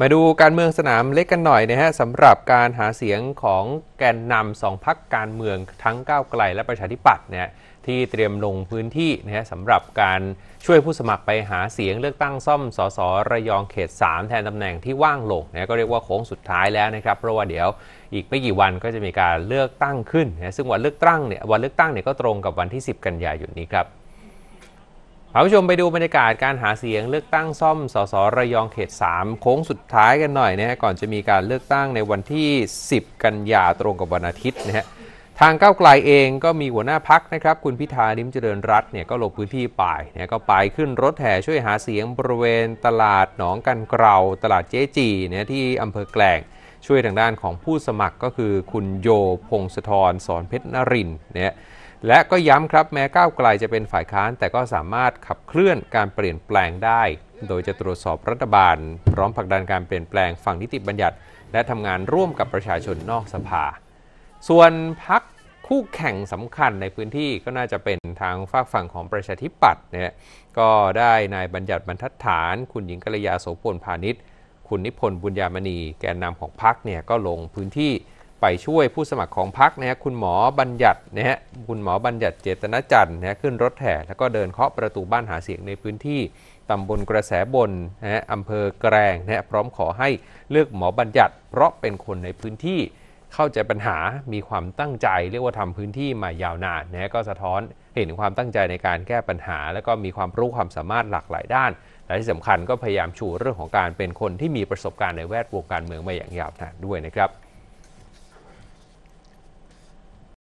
มาดูการเมืองสนามเล็กกันหน่อยนะฮะสำหรับการหาเสียงของแกนนำสองพักการเมืองทั้งก้าวไกลและประชาธิปัตย์เนี่ยที่เตรียมลงพื้นที่นะฮะสำหรับการช่วยผู้สมัครไปหาเสียงเลือกตั้งซ่อม สส ระยองเขต3แทนตำแหน่งที่ว่างลงนะก็เรียกว่าโค้งสุดท้ายแล้วนะครับ เพราะว่าเดี๋ยวอีกไม่กี่วันก็จะมีการเลือกตั้งขึ้นนะซึ่งวันเลือกตั้งเนี่ยวันเลือกตั้งเนี่ยก็ตรงกับวันที่ 10 กันยายนนี้ครับพาผู้ชมไปดูบรรยากาศการหาเสียงเลือกตั้งซ่อมสสระยองเขต 3 โค้งสุดท้ายกันหน่อยนะฮะก่อนจะมีการเลือกตั้งในวันที่ 10 กันยาตรงกับวันอาทิตย์นะฮะ ทางก้าวไกลเองก็มีหัวหน้าพักนะครับ คุณพิธานิมเจริญรัตน์เนี่ยก็ลงพื้นที่ไปเนี่ยก็ไปขึ้นรถแห่ช่วยหาเสียงบริเวณตลาดหนองกันเกลาตลาดเจ๊จีเนี่ยที่อำเภอแกลงช่วยทางด้านของผู้สมัครก็คือคุณโย พงศธรสอนเพชรนรินเนี่ยและก็ย้ำครับแม้ก้าวไกลจะเป็นฝ่ายค้าน แต่ก็สามารถขับเคลื่อนการเปลี่ยนแปลงได้ โดยจะตรวจสอบรัฐบาล พร้อมผลักดันการเปลี่ยนแปลงฝั่งนิติบัญญัติและทำงานร่วมกับประชาชนนอกสภา ส่วนพักคู่แข่งสำคัญในพื้นที่ก็น่าจะเป็นทางฝากฝั่งของประชาธิปัตย์เนี่ยก็ได้นายบัญญัติบรรทัดฐาน คุณหญิงกัลยาโสพลพาณิชย์คุณนิพนธ์บุญญามณี แกนนำของพักเนี่ยก็ลงพื้นที่ไปช่วยผู้สมัครของพักนะฮะคุณหมอบัญญัตินะฮะคุณหมอบัญญัติเจตนาจันทร์นะขึ้นรถแห่แล้วก็เดินเคาะประตูบ้านหาเสียงในพื้นที่ตำบลกระแสบนนะฮะอำเภอแกรงนะฮะพร้อมขอให้เลือกหมอบัญญัติ เพราะเป็นคนในพื้นที่เข้าใจปัญหา มีความตั้งใจ เรียกว่าทำพื้นที่มายาวนานนะก็สะท้อน เห็นความตั้งใจในการแก้ปัญหา แล้วก็มีความรู้ความสามารถหลากหลาย ด้านและที่สำคัญก็พยายามชูเรื่องของการเป็นคนที่มีประสบการณ์ในแวดวงการเมืองมาอย่างยาวนานด้วยนะครับ